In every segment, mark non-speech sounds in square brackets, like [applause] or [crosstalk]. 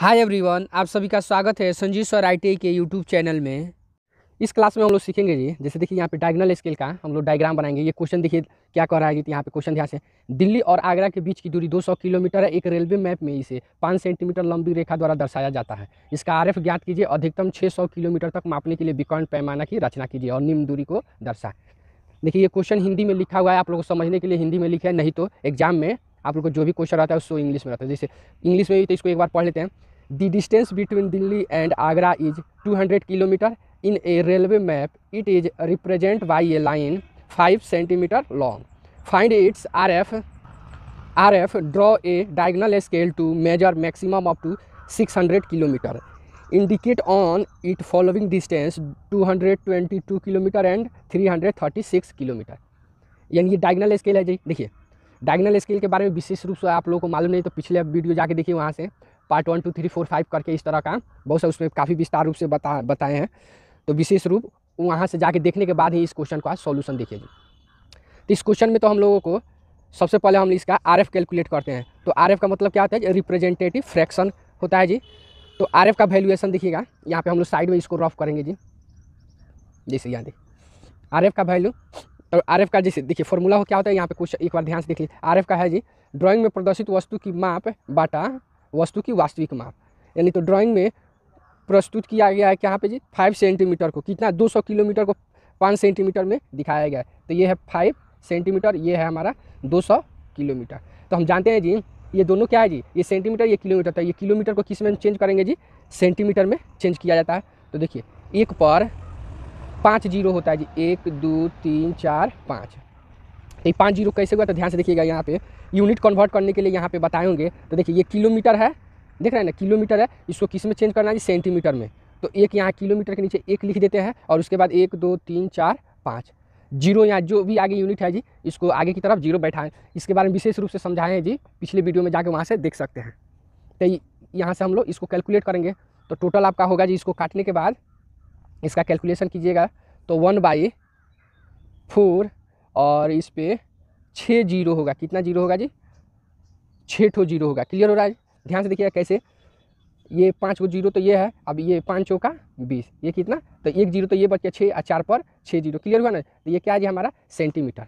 hi everyone आप सभी का स्वागत है संजीव सर आई के यूट्यूब चैनल में इस क्लास में हम लोग सीखेंगे जी जैसे देखिए यहाँ पे डायगनल स्केल का हम लोग डायग्राम बनाएंगे ये क्वेश्चन देखिए क्या कह रहा है कि यहाँ पे क्वेश्चन ध्यान से दिल्ली और आगरा के बीच की दूरी 200 किलोमीटर है एक रेलवे मैप में इसे 5 सेंटीमीटर लंबी रेखा द्वारा दर्शाया जाता है इसका आर ज्ञात कीजिए अधिकतम छः किलोमीटर तक मापने के लिए विकर्ण पैमाना की रचना कीजिए और निम्न दूरी को दर्शाए देखिए ये क्वेश्चन हिंदी में लिखा हुआ है आप लोगों को समझने के लिए हिंदी में लिखा है नहीं तो एग्जाम में आप लोग को जो भी क्वेश्चन आता है उसको इंग्लिश में रहता है जैसे इंग्लिश में भी तो इसको एक बार पढ़ लेते हैं the distance between Delhi and Agra is 200 kilometre in a railway map it is represent by a line 5 centimetre long find its R F R F draw a diagonal scale to measure maximum up to 600 kilometre indicate distance two hundred twenty 222 kilometre and 336 kilometre यानी ये diagonal scale है जी देखिए diagonal scale के बारे में विशेष रूप से आप लोगों को मालूम नहीं तो पिछले वीडियो जाके देखिए वहाँ से part one two three four five करके इस तरह का बहुत सा उसमें काफ़ी विस्तार रूप से बता बताए हैं तो विशेष रूप वहाँ से जाके देखने के बाद ही इस क्वेश्चन का सॉल्यूशन देखिए तो इस क्वेश्चन में तो हम लोगों को सबसे पहले हम इसका आर कैलकुलेट करते हैं तो आर का मतलब क्या होता है रिप्रेजेंटेटिव फ्रैक्शन होता है जी तो आर का वैल्यूएसन देखिएगा यहाँ पर हम लोग साइड में इसको रफ करेंगे जी जैसे यहाँ देखिए आर का वैल्यू और आर का जैसे देखिए फॉर्मूला हो क्या होता है यहाँ पे कुछ एक बार ध्यान से देख लीजिए आर का है जी ड्राइंग में प्रदर्शित वस्तु की माप बाटा वस्तु की वास्तविक माप यानी तो ड्राइंग में प्रस्तुत किया गया है कि यहाँ पे जी फाइव सेंटीमीटर को कितना दो सौ किलोमीटर को पाँच सेंटीमीटर में दिखाया गया है तो ये है फाइव सेंटीमीटर ये है हमारा दो सौ किलोमीटर तो हम जानते हैं जी ये दोनों क्या है जी ये सेंटीमीटर ये किलोमीटर था तो ये किलोमीटर को किस में चेंज करेंगे जी सेंटीमीटर में चेंज किया जाता है तो देखिए एक पर पाँच जीरो होता है जी एक दो तीन चार पाँच ये पाँच जीरो कैसे हुआ तो ध्यान से देखिएगा यहाँ पे यूनिट कन्वर्ट करने के लिए यहाँ पे बताए होंगे तो देखिए ये किलोमीटर है देख रहे हैं ना किलोमीटर है इसको किस में चेंज करना है जी सेंटीमीटर में तो एक यहाँ किलोमीटर के नीचे एक लिख देते हैं और उसके बाद एक दो तीन चार पाँच जीरो यहाँ जो भी आगे यूनिट है जी इसको आगे की तरफ जीरो बैठाएं इसके बारे में विशेष रूप से समझाएं हैं जी पिछले वीडियो में जाके वहाँ से देख सकते हैं तो यहाँ से हम लोग इसको कैलकुलेट करेंगे तो टोटल आपका होगा जी इसको काटने के बाद इसका कैलकुलेशन कीजिएगा तो वन बाई फोर और इस पर छः जीरो होगा कितना जीरो होगा जी छः ठो जीरो होगा क्लियर हो रहा है ध्यान से देखिएगा कैसे ये पाँच को जीरो तो ये है अब ये पाँच का बीस ये कितना तो एक जीरो तो ये बच गया छः और चार पर छः जीरो क्लियर हुआ ना तो ये क्या है जी हमारा सेंटीमीटर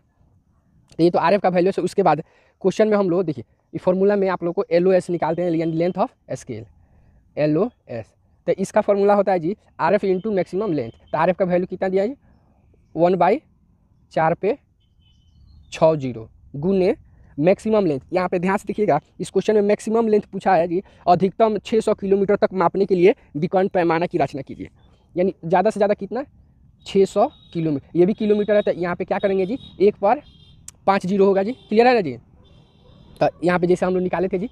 तो ये तो आर का वैल्यू है उसके बाद क्वेश्चन में हम लोग देखिए ये फॉर्मूला में आप लोग को एल ओ एस निकालते हैं length of scale L O S तो इसका फॉर्मूला होता है जी R F into maximum length तो आर एफ का वैल्यू कितना दिया जी वन बाई चार पे छः जीरो गुने मैक्सिमम लेंथ यहाँ पे ध्यान से देखिएगा इस क्वेश्चन में मैक्सिमम लेंथ पूछा है जी अधिकतम 600 किलोमीटर तक मापने के लिए विकर्ण पैमाना की रचना कीजिए यानी ज़्यादा से ज़्यादा कितना 600 किलोमीटर ये भी किलोमीटर है तो यहाँ पे क्या करेंगे जी एक पर पाँच जीरो होगा जी क्लियर है ना जी तो यहाँ पर जैसे हम लोग निकाले थे जी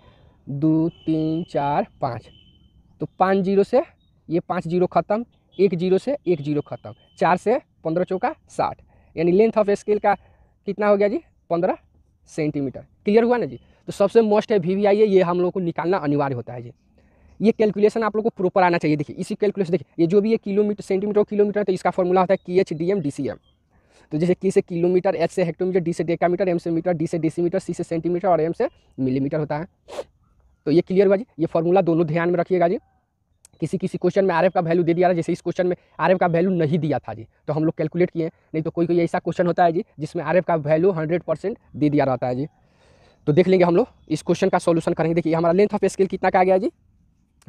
दो तीन चार पाँच तो पाँच जीरो से ये पाँच जीरो ख़त्म एक जीरो से एक जीरो ख़त्म चार से पंद्रह चौका साठ यानी लेंथ ऑफ स्केल का कितना हो गया जी पंद्रह सेंटीमीटर क्लियर हुआ ना जी तो सबसे मोस्ट है वी वी आई ये हम लोग को निकालना अनिवार्य होता है जी ये कैलकुलेशन आप लोग को प्रॉपर आना चाहिए देखिए इसी कैलकुलेशन देखिए ये जो भी ये किलोमीटर सेंटीमीटर किलोमीटर तो इसका फॉर्मूला होता है K H D M D C M तो जैसे की से किलोमीटर एच से हेक्टोमीटर डी से डेकामीटर एम से मीटर डी से डेसीमीटर सी से सेंटीमीटर और एम से मिलीमीटर होता है तो ये क्लियर हुआ जी ये फॉर्मूला दोनों ध्यान में रखिएगा जी किसी किसी क्वेश्चन में आर का वैल्यू दे दिया था जैसे इस क्वेश्चन में आर का वैल्यू नहीं दिया था जी तो हम लोग कैलकुलेट किए नहीं तो कोई कोई ऐसा क्वेश्चन होता है जी जिसमें आर का वैल्यू हंड्रेड परसेंट दे दिया रहता है जी तो देख लेंगे हम लोग इस क्वेश्चन का सोल्यूशन करेंगे देखिए हमारा लेंथ ऑफ स्केल कितना का आ गया जी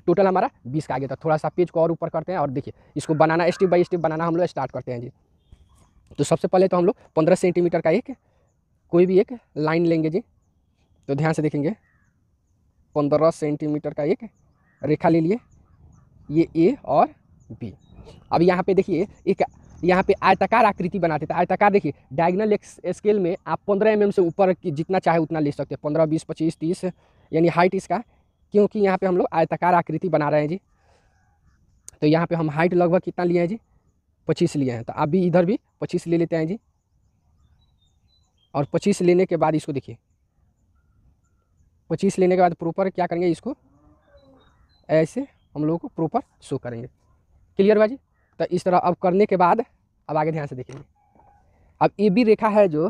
टोटल हमारा बीस का आ गया था थोड़ा सा पेज को और ऊपर करते हैं और देखिए इसको बनाना स्टेप बाई स्टेप बनाना हम लोग स्टार्ट करते हैं जी तो सबसे पहले तो हम लोग पंद्रह सेंटीमीटर का एक कोई भी एक लाइन लेंगे जी तो ध्यान से देखेंगे पंद्रह सेंटीमीटर का एक रेखा ले लिए ये ए और बी अब यहाँ पे देखिए एक यहाँ पे आयताकार आकृति बनाते थे आयताकार देखिए डायगनल स्केल में आप पंद्रह एम mm से ऊपर की जितना चाहे उतना ले सकते हैं पंद्रह बीस पच्चीस तीस यानी हाइट इसका क्योंकि यहाँ पे हम लोग आयताकार आकृति बना रहे हैं जी तो यहाँ पे हम हाइट लगभग कितना लिए हैं जी पच्चीस लिए हैं तो आप भी इधर भी पच्चीस ले लेते हैं जी और पच्चीस लेने के बाद इसको देखिए पच्चीस लेने के बाद प्रॉपर क्या करेंगे इसको ऐसे हम लोगों को प्रॉपर शो करेंगे क्लियर हुआ जी तो इस तरह अब करने के बाद अब आगे ध्यान से देखेंगे अब ये भी रेखा है जो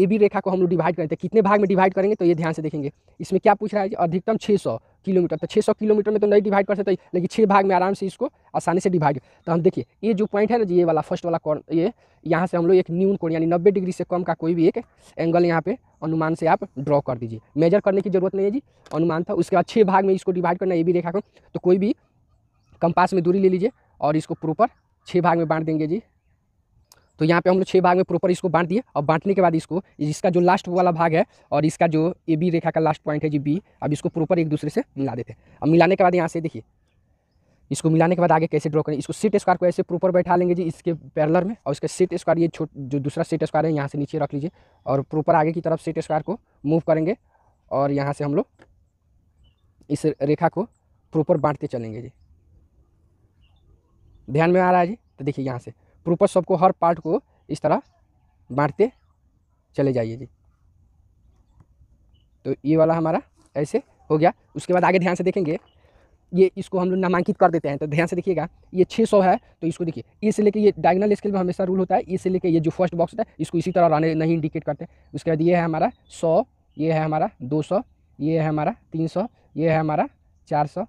ए बी रेखा को हम लोग डिवाइड करेंगे तो कितने भाग में डिवाइड करेंगे तो ये ध्यान से देखेंगे इसमें क्या पूछ रहा है अधिकतम छः सौ किलोमीटर तो छः सौ किलोमीटर में तो नहीं डिवाइड कर सकते लेकिन छः भाग में आराम से इसको आसानी से डिवाइड तो हम देखिए ये जो पॉइंट है ना ये वाला फर्स्ट वाला कॉर्न ये यहाँ से हम लोग एक न्यून कोण यानी नब्बे डिग्री से कम का कोई भी एक एंगल यहाँ पे अनुमान से आप ड्रॉ कर दीजिए मेजर करने की जरूरत नहीं है जी अनुमान था उसके बाद छः भाग में इसको डिवाइड करना ये भी रेखा को तो कोई भी कंपास में दूरी ले लीजिए और इसको प्रॉपर छः भाग में बांट देंगे जी तो यहाँ पे हम लोग छः भाग में प्रॉपर इसको बांट दिए और बांटने के बाद इसको इसका जो लास्ट वाला भाग है और इसका जो ए बी रेखा का लास्ट पॉइंट है जी बी अब इसको प्रॉपर एक दूसरे से मिला देते हैं अब मिलाने के बाद यहाँ से देखिए इसको मिलाने के बाद आगे कैसे ड्रॉ करें इसको सीट स्क्वायर को ऐसे प्रॉपर बैठा लेंगे जी इसके पैरलर में और इसके सीट स्क्वायर ये छोट जो दूसरा सीट स्क्वायर है यहाँ से नीचे रख लीजिए और प्रॉपर आगे की तरफ सीट स्क्वायर को मूव करेंगे और यहाँ से हम लोग इस रेखा को प्रॉपर बांटते चलेंगे जी ध्यान में आ रहा है जी तो देखिए यहाँ से प्रूपर सबको हर पार्ट को इस तरह बांटते चले जाइए जी तो ये वाला हमारा ऐसे हो गया उसके बाद आगे ध्यान से देखेंगे ये इसको हम लोग नामांकित कर देते हैं तो ध्यान से देखिएगा ये 600 है तो इसको देखिए इसे लेके ये डायगनल स्केल में हमेशा रूल होता है इसे लेके ये जो फर्स्ट बॉक्स होता है इसको इसी तरह रहने नहीं इंडिकेट करते उसके बाद ये है हमारा सौ ये है हमारा दो सौ ये है हमारा तीन सौ ये है हमारा चार सौ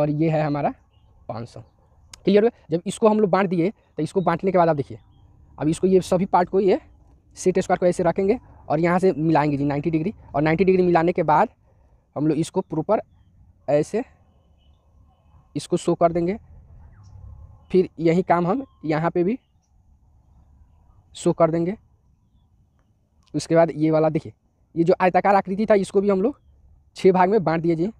और ये है हमारा पाँच सौ क्लियर हुआ जब इसको हम लोग बांट दिए तो इसको बांटने के बाद आप देखिए अब इसको ये सभी पार्ट को ये सेट स्क्वायर को ऐसे रखेंगे और यहाँ से मिलाएंगे जी नाइन्टी डिग्री और नाइन्टी डिग्री मिलाने के बाद हम लोग इसको प्रॉपर ऐसे इसको शो कर देंगे फिर यही काम हम यहाँ पे भी शो कर देंगे उसके बाद ये वाला देखिए ये जो आयताकार आकृति था इसको भी हम लोग छः भाग में बांट दिए जी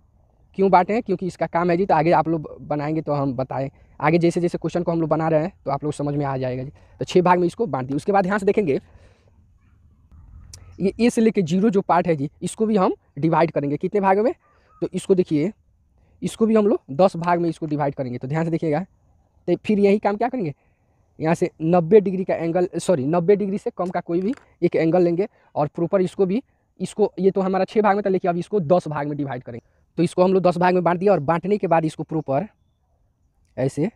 क्यों बांटें क्योंकि इसका काम है जी तो आगे आप लोग बनाएंगे तो हम बताएं आगे जैसे जैसे क्वेश्चन को हम लोग बना रहे हैं तो आप लोग समझ में आ जाएगा जी तो छः भाग में इसको बांट दिए उसके बाद यहाँ से देखेंगे ये ए से लेके जीरो जो पार्ट है जी इसको भी हम डिवाइड करेंगे कितने भाग में तो इसको देखिए इसको भी हम लोग दस भाग में इसको डिवाइड करेंगे तो ध्यान से देखिएगा तो फिर यही काम क्या करेंगे यहाँ से 90 डिग्री का एंगल सॉरी 90 डिग्री से कम का कोई भी एक एंगल लेंगे और प्रॉपर इसको भी इसको ये तो हमारा छः भाग में था लेकिन अब इसको दस भाग में डिवाइड करेंगे तो इसको हम लोग दस भाग में बांट दिया और बांटने के बाद इसको प्रॉपर ऐसे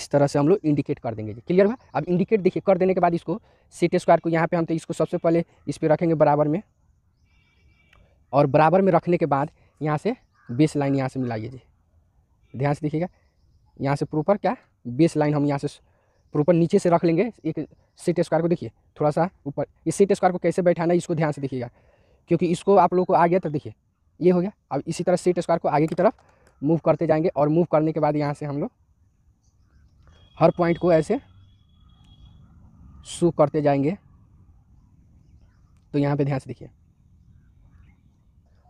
इस तरह से हम लोग इंडिकेट कर देंगे क्लियर हुआ अब इंडिकेट देखिए कर देने के बाद इसको सेट स्क्वायर को यहाँ पे हम तो इसको सबसे पहले इस पर रखेंगे बराबर में और बराबर में रखने के बाद यहाँ से बेस लाइन यहाँ से मिलाइए जी ध्यान से देखिएगा यहाँ से प्रॉपर क्या बेस लाइन हम यहाँ से प्रॉपर नीचे से रख लेंगे एक सेट स्क्वायर को देखिए थोड़ा सा ऊपर इस सेट स्क्वायर को कैसे बैठाना है इसको ध्यान से देखिएगा क्योंकि इसको आप लोग को आ गया तो देखिए ये हो गया अब इसी तरह सीट स्क्वायर को आगे की तरफ मूव करते जाएंगे और मूव करने के बाद यहाँ से हम लोग हर पॉइंट को ऐसे शू करते जाएंगे तो यहाँ पे ध्यान से देखिए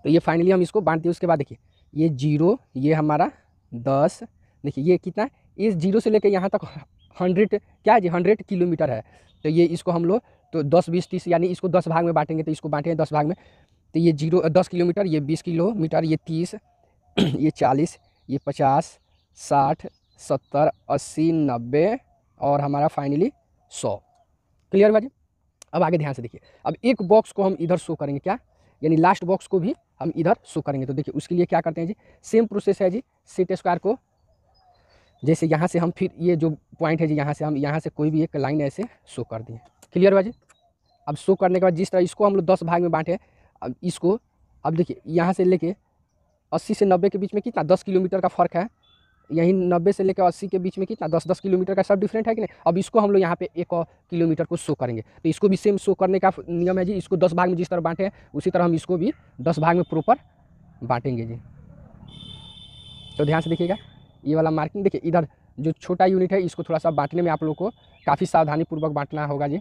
तो ये फाइनली हम इसको बांटते हैं उसके बाद देखिए ये जीरो ये हमारा दस देखिए ये कितना है इस जीरो से लेकर यहाँ तक हंड्रेड क्या है जी हंड्रेड किलोमीटर है तो ये इसको हम लोग तो दस बीस तीस यानी इसको दस भाग में बांटेंगे तो इसको बांटेंगे दस भाग में तो ये जीरो दस किलोमीटर ये बीस किलोमीटर ये तीस [clears throat] ये चालीस ये पचास साठ सत्तर अस्सी नब्बे और हमारा फाइनली सौ क्लियर भाजी अब आगे ध्यान से देखिए अब एक बॉक्स को हम इधर शो करेंगे क्या यानी लास्ट बॉक्स को भी हम इधर शो करेंगे तो देखिए उसके लिए क्या करते हैं जी सेम प्रोसेस है जी सेट स्क्वायर को जैसे यहाँ से हम फिर ये जो पॉइंट है जी यहाँ से हम यहाँ से कोई भी एक लाइन ऐसे शो कर दिए क्लियर भाजी अब शो करने के बाद जिस तरह इसको हम लोग दस भाग में बांटे अब इसको अब देखिए यहाँ से लेके 80 से 90 के बीच में कितना 10 किलोमीटर का फ़र्क है यहीं 90 से लेकर 80 के बीच में कितना 10-10 किलोमीटर का सब डिफरेंट है कि नहीं अब इसको हम लोग यहाँ पे एक किलोमीटर को शो करेंगे तो इसको भी सेम शो करने का नियम है जी इसको दस भाग में जिस तरह बांटे हैं उसी तरह हम इसको भी दस भाग में प्रॉपर बांटेंगे जी तो ध्यान से देखिएगा ये वाला मार्किंग देखिए इधर जो छोटा यूनिट है इसको थोड़ा सा बांटने में आप लोग को काफ़ी सावधानीपूर्वक बांटना होगा जी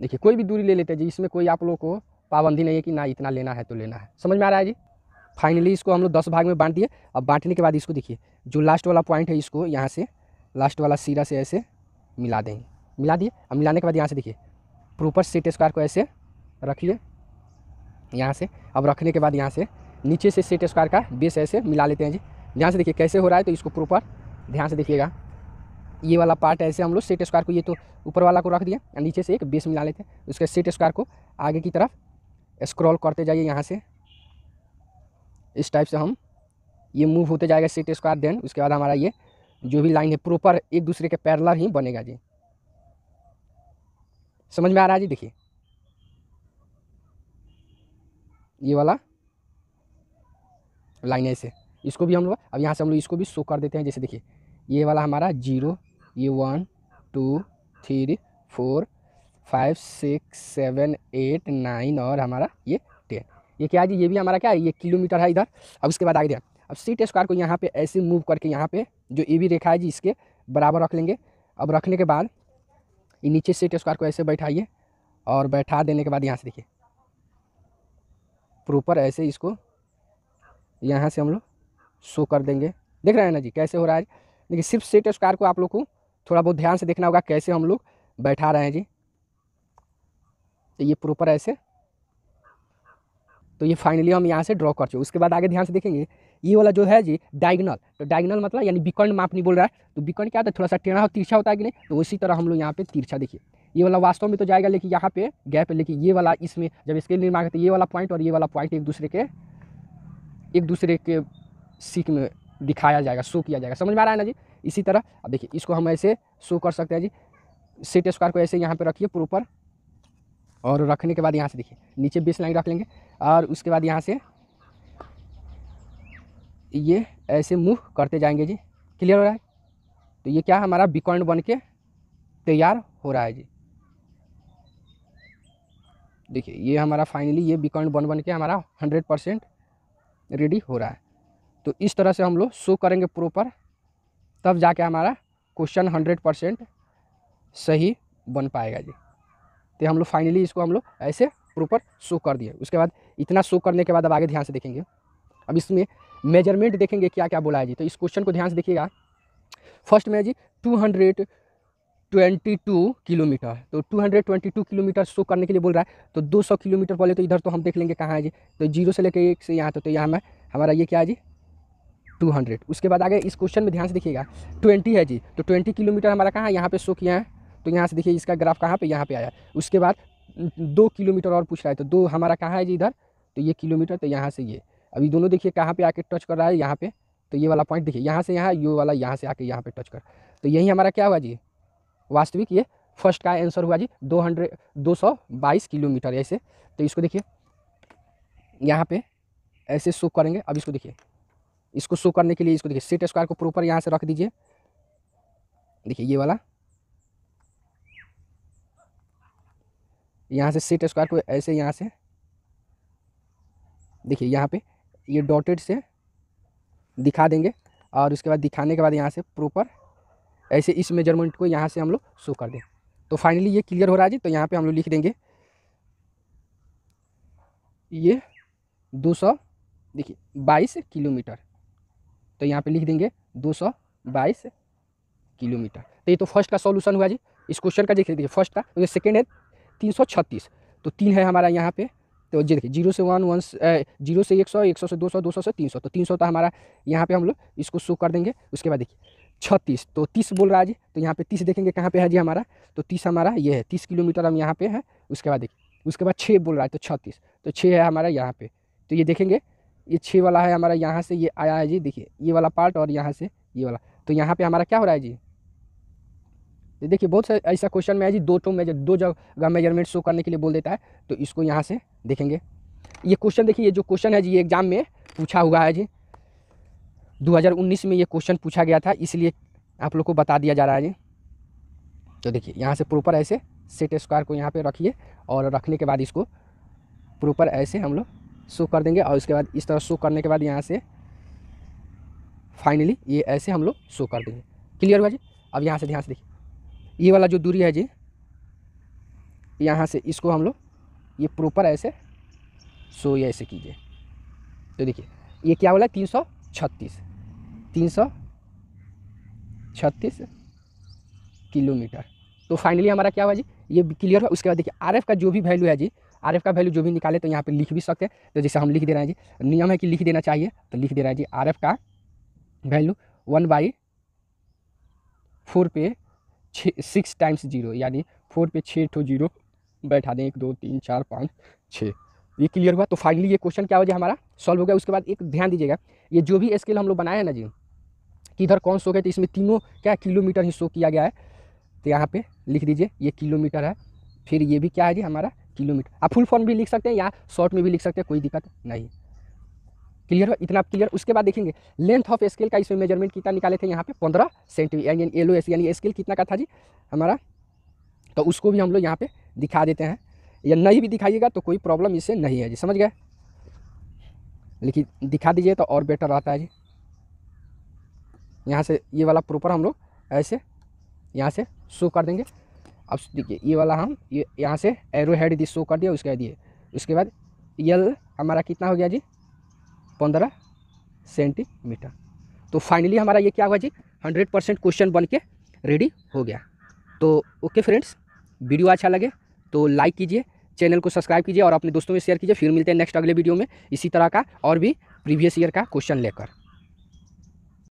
देखिए कोई भी दूरी ले लेते हैं जी इसमें कोई आप लोग को पाबंदी नहीं है कि ना इतना लेना है तो लेना है समझ में आ रहा है जी फाइनली इसको हम लोग दस भाग में बांट दिए अब बांटने के बाद इसको देखिए जो लास्ट वाला पॉइंट है इसको यहाँ से लास्ट वाला सिरा से ऐसे मिला देंगे मिला दिए अब मिलाने के बाद यहाँ से देखिए प्रॉपर सेट स्क्वायर को ऐसे रखिए यहाँ से अब रखने के बाद यहाँ से नीचे से सेट स्क्वायर का बेस ऐसे मिला लेते हैं जी ध्यान से देखिए कैसे हो रहा है तो इसको प्रॉपर ध्यान से देखिएगा ये वाला पार्ट ऐसे हम लोग सेट स्क्वायर को ये तो ऊपर वाला को रख दिया नीचे से एक बेस मिला लेते हैं उसके सेट स्क्वायर को आगे की तरफ स्क्रॉल करते जाइए यहाँ से इस टाइप से हम ये मूव होते जाएगा सेट स्क्वायर देन उसके बाद हमारा ये जो भी लाइन है प्रॉपर एक दूसरे के पैरलर ही बनेगा जी समझ में आ रहा है जी देखिए ये वाला लाइन ऐसे इसको भी हम लोग अब यहाँ से हम लोग इसको भी शो कर देते हैं जैसे देखिए ये वाला हमारा जीरो ये one two three four five six seven eight nine और हमारा ये टेन ये क्या जी ये भी हमारा क्या है ये किलोमीटर है इधर अब उसके बाद आगे देखें अब सीट स्क्वायर को यहाँ पे ऐसे मूव करके यहाँ पे जो ए भी रेखा है जी इसके बराबर रख लेंगे अब रखने के बाद ये नीचे सीट स्क्वायर को ऐसे बैठाइए और बैठा देने के बाद यहाँ से देखिए प्रॉपर ऐसे इसको यहाँ से हम लोग शो कर देंगे देख रहे हैं ना जी कैसे हो रहा है देखिए सिर्फ सीट स्क्वायर को आप लोग को थोड़ा बहुत ध्यान से देखना होगा कैसे हम लोग बैठा रहे हैं जी तो ये प्रॉपर ऐसे तो ये फाइनली हम यहाँ से ड्रॉ कर चुके उसके बाद आगे ध्यान से देखेंगे ये वाला जो है जी डायगनल तो डायगनल मतलब यानी विकर्ण माप नहीं बोल रहा है तो विकर्ण क्या होता है थोड़ा सा टेढ़ा हो तिरछा होता है कि नहीं तो उसी तरह हम लोग यहाँ पे तिरछा देखिए ये वाला वास्तव में तो जाएगा लेकिन यहाँ पे गैप है लेकिन ये वाला इसमें जब स्केल निर्माण करते ये वाला पॉइंट और ये वाला पॉइंट एक दूसरे के एक दूसरे के सीख में दिखाया जाएगा शो किया जाएगा समझ में आ रहा है ना जी इसी तरह अब देखिए इसको हम ऐसे शो कर सकते हैं जी सेट स्क्वायर को ऐसे यहाँ पर रखिए प्रॉपर और रखने के बाद यहाँ से देखिए नीचे बीस लाइन रख लेंगे और उसके बाद यहाँ से ये ऐसे मूव करते जाएंगे जी क्लियर हो रहा है तो ये क्या हमारा बिकॉइंट बन के तैयार हो रहा है जी देखिए ये हमारा फाइनली ये बिकॉइंट बन बन के हमारा हंड्रेड परसेंट रेडी हो रहा है तो इस तरह से हम लोग शो करेंगे प्रॉपर तब जाके हमारा क्वेश्चन हंड्रेड परसेंट सही बन पाएगा जी तो हम लोग फाइनली इसको हम लोग ऐसे प्रोपर शो कर दिए उसके बाद इतना शो करने के बाद अब आगे ध्यान से देखेंगे अब इसमें मेजरमेंट देखेंगे क्या क्या बोला है जी तो इस क्वेश्चन को ध्यान से देखिएगा फर्स्ट में जी two hundred twenty two kilometre तो two hundred twenty two kilometre show करने के लिए बोल रहा है तो दो सौ किलोमीटर पहले तो इधर तो हम देख लेंगे कहाँ है जी तो जीरो से लेकर एक से यहाँ तो, तो यहाँ में हमारा ये क्या है जी टू हंड्रेड उसके बाद आगे इस क्वेश्चन में ध्यान से देखिएगा ट्वेंटी है जी तो ट्वेंटी किलोमीटर हमारा कहाँ यहाँ पे शो किया है तो यहाँ से देखिए इसका ग्राफ कहाँ पे यहाँ पे आया उसके बाद दो किलोमीटर और पूछ रहा है तो दो हमारा कहाँ है जी इधर तो ये किलोमीटर तो यहाँ से ये अभी दोनों देखिए कहाँ पे आके टच कर रहा है यहाँ पे तो ये वाला पॉइंट देखिए यहाँ से यहाँ ये वाला यहाँ से आके यहाँ पे टच कर तो यही हमारा क्या हुआ जी वास्तविक ये फर्स्ट का आंसर हुआ जी दो हंड्रेड दो सौ बाईस किलोमीटर ऐसे तो इसको देखिए यहाँ पे ऐसे शो करेंगे अब इसको देखिए इसको शो करने के लिए इसको देखिए सेट स्क्वायर को प्रॉपर यहाँ से रख दीजिए देखिए ये वाला यहाँ से सेट स्क्वायर को ऐसे यहाँ से देखिए यहाँ पे ये डॉटेड से दिखा देंगे और उसके बाद दिखाने के बाद यहाँ से प्रॉपर ऐसे इस मेजरमेंट को यहाँ से हम लोग शो कर दें तो फाइनली ये क्लियर हो रहा है जी तो यहाँ पे हम लोग लिख देंगे ये दो सौ देखिए बाईस किलोमीटर तो यहाँ पे लिख देंगे दो सौ बाईस किलोमीटर तो ये तो फर्स्ट का सॉल्यूशन हुआ जी इस क्वेश्चन का देखिए देखिए फर्स्ट का तो सेकेंड है तीन सौ छत्तीस तो तीन है हमारा यहाँ पे तो जी देखिए जीरो से वन वन जीरो से एक सौ एक सौ से दो सौ दो सौ से तीन सौ तो तीन सौ तो हमारा यहाँ पे हम लोग इसको शो कर देंगे उसके बाद देखिए छत्तीस तो तीस बोल रहा है जी तो यहाँ पे तीस देखेंगे कहाँ पे है जी हमारा तो तीस हमारा ये है तीस किलोमीटर हम यहाँ पे है उसके बाद देखिए उसके बाद छः बोल रहा है तो छत्तीस तो छः है हमारा यहाँ पे तो ये देखेंगे ये छः वाला है हमारा यहाँ से ये आया है जी देखिए ये वाला पार्ट और यहाँ से ये वाला तो यहाँ पर हमारा क्या हो रहा है जी देखिए बहुत सारे ऐसा क्वेश्चन में है जी दो टो मेजर दो जगह मेजरमेंट शो करने के लिए बोल देता है तो इसको यहाँ से देखेंगे ये क्वेश्चन देखिए ये जो क्वेश्चन है जी एग्ज़ाम में पूछा हुआ है जी 2019 में ये क्वेश्चन पूछा गया था इसलिए आप लोग को बता दिया जा रहा है जी तो देखिए यहाँ से प्रॉपर ऐसे सेट स्क्वायर को यहाँ पर रखिए और रखने के बाद इसको प्रॉपर ऐसे हम लोग शो कर देंगे और इसके बाद इस तरह शो करने के बाद यहाँ से फाइनली ये ऐसे हम लोग शो कर देंगे क्लियर हुआ जी अब यहाँ से ध्यान से देखिए ये वाला जो दूरी है जी यहाँ से इसको हम लोग ये प्रॉपर ऐसे सो ये ऐसे कीजिए तो देखिए ये क्या बोला तीन सौ छत्तीस तीन सौ छत्तीस किलोमीटर तो फाइनली हमारा क्या हुआ जी ये क्लियर हुआ उसके बाद देखिए आरएफ का जो भी वैल्यू है जी आरएफ का वैल्यू जो भी निकाले तो यहाँ पे लिख भी सकते हैं तो जैसे हम लिख दे रहे हैं जी नियम है कि लिख देना चाहिए तो लिख दे रहे हैं जी आर का वैल्यू वन बाई फोर पे छः सिक्स टाइम्स जीरो यानी फोर पे छः ठो तो जीरो बैठा दें एक दो तीन चार पाँच छः ये क्लियर हुआ तो फाइनली ये क्वेश्चन क्या हो जाए हमारा सॉल्व हो गया उसके बाद एक ध्यान दीजिएगा ये जो भी स्केल हम लोग बनाए हैं ना जी कि इधर कौन सो गए तो इसमें तीनों क्या किलोमीटर ही शो किया गया है तो यहाँ पे लिख दीजिए ये किलोमीटर है फिर ये भी क्या है जी हमारा किलोमीटर आप फुल फॉर्म भी लिख सकते हैं या शॉर्ट में भी लिख सकते हैं कोई दिक्कत नहीं क्लियर हो इतना क्लियर उसके बाद देखेंगे लेंथ ऑफ स्केल का इसमें मेजरमेंट कितना निकाले थे यहाँ पे पंद्रह सेंटीमीटर यानी एलो एस यानी स्केल कितना का था जी हमारा तो उसको भी हम लोग यहाँ पे दिखा देते हैं या नहीं भी दिखाइएगा तो कोई प्रॉब्लम इससे नहीं है जी समझ गए लेकिन दिखा दीजिए तो और बेटर रहता है जी यहाँ से ये वाला प्रॉपर हम लोग ऐसे यहाँ से शो कर देंगे अब देखिए ये वाला हम ये यहाँ से एरो हेड शो कर दिया उसके दिए उसके बाद यल हमारा कितना हो गया जी पंद्रह सेंटीमीटर तो फाइनली हमारा ये क्या हुआ जी हंड्रेड परसेंट क्वेश्चन बन के रेडी हो गया तो ओके फ्रेंड्स वीडियो अच्छा लगे तो लाइक कीजिए चैनल को सब्सक्राइब कीजिए और अपने दोस्तों में शेयर कीजिए फिर मिलते हैं नेक्स्ट अगले वीडियो में इसी तरह का और भी प्रीवियस ईयर का क्वेश्चन लेकर